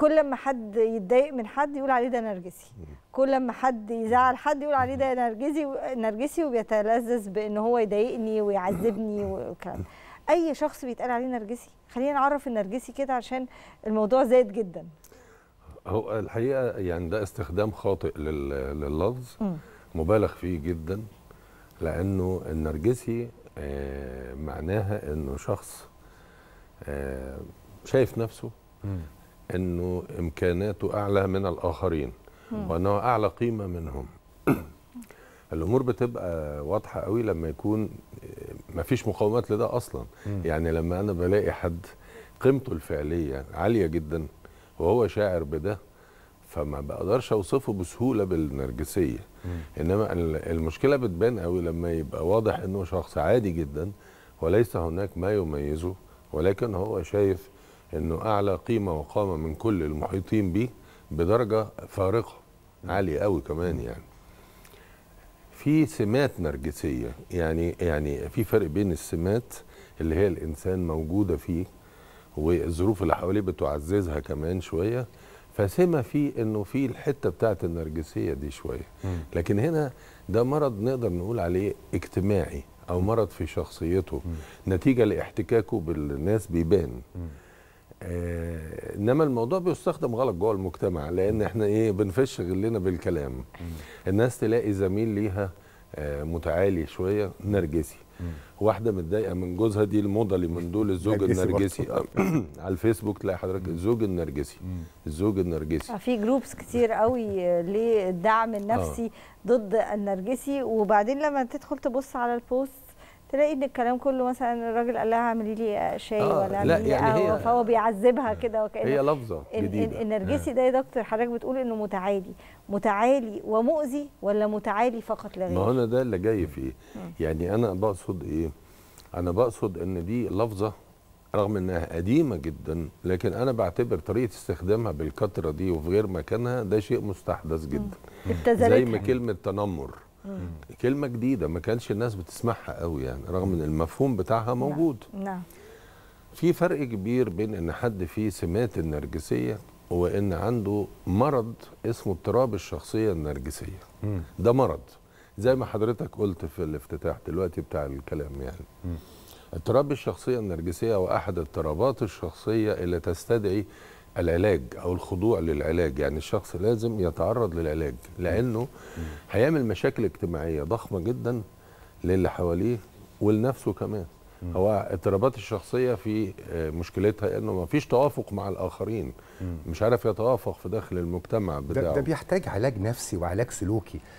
كل ما حد يتضايق من حد يقول عليه ده نرجسي كل ما حد يزعل حد يقول عليه ده نرجسي نرجسي وبيتلذذ بان هو يضايقني ويعذبني والكلام اي شخص بيتقال عليه نرجسي خلينا نعرف النرجسي كده عشان الموضوع زاد جدا هو الحقيقه يعني ده استخدام خاطئ لللفظ مبالغ فيه جدا لانه النرجسي آه، معناها انه شخص آه، شايف نفسه انه امكاناته اعلى من الاخرين وانه اعلى قيمه منهم الامور بتبقى واضحه قوي لما يكون ما فيش مقاومات لده اصلا يعني لما انا بلاقي حد قيمته الفعليه عاليه جدا وهو شاعر بده فما بقدرش اوصفه بسهوله بالنرجسيه انما المشكله بتبان قوي لما يبقى واضح انه شخص عادي جدا وليس هناك ما يميزه ولكن هو شايف انه اعلى قيمه وقامه من كل المحيطين به بدرجه فارقه عاليه قوي كمان يعني في سمات نرجسيه يعني يعني في فرق بين السمات اللي هي الانسان موجوده فيه والظروف اللي حواليه بتعززها كمان شويه فسمه فيه انه في الحته بتاعه النرجسيه دي شويه لكن هنا ده مرض نقدر نقول عليه اجتماعي او مرض في شخصيته نتيجه لاحتكاكه بالناس بيبان آه، انما الموضوع بيستخدم غلط جوه المجتمع لان احنا ايه بنفش غلنا بالكلام الناس تلاقي زميل ليها آه، متعالي شويه نرجسي واحده متضايقه من جوزها دي الموضه اللي من دول الزوج النرجسي على الفيسبوك تلاقي حضرتك الزوج النرجسي الزوج النرجسي آه، في جروبس كتير قوي للدعم النفسي ضد النرجسي وبعدين لما تدخل تبص على البوست تلاقي ان الكلام كله مثلا الراجل قال لها اعملي لي شاي آه ولا لا يعني هي فهو بيعذبها آه، كده وكانه هي لفظه جديده النرجسي آه. ده يا دكتور حضرتك بتقول انه متعالي متعالي ومؤذي ولا متعالي فقط لا غير ما هو ده اللي جاي فيه يعني انا بقصد ايه انا بقصد ان دي لفظه رغم انها قديمه جدا لكن انا بعتبر طريقه استخدامها بالكثره دي وفي غير مكانها ده شيء مستحدث جدا زي ما كلمه تنمر كلمه جديده ما كانش الناس بتسمعها قوي يعني رغم ان المفهوم بتاعها نعم. موجود نعم في فرق كبير بين ان حد فيه سمات النرجسيه وان عنده مرض اسمه اضطراب الشخصيه النرجسيه مم. ده مرض زي ما حضرتك قلت في الافتتاح دلوقتي بتاع الكلام يعني مم. اضطراب الشخصيه النرجسيه هو احد اضطرابات الشخصيه اللي تستدعي العلاج او الخضوع للعلاج يعني الشخص لازم يتعرض للعلاج لانه هيعمل مشاكل اجتماعيه ضخمه جدا للي حواليه ولنفسه كمان هو اضطرابات الشخصيه في آه، مشكلتها انه ما فيش توافق مع الاخرين مش عارف يتوافق في داخل المجتمع بتاعه ده, ده بيحتاج علاج نفسي وعلاج سلوكي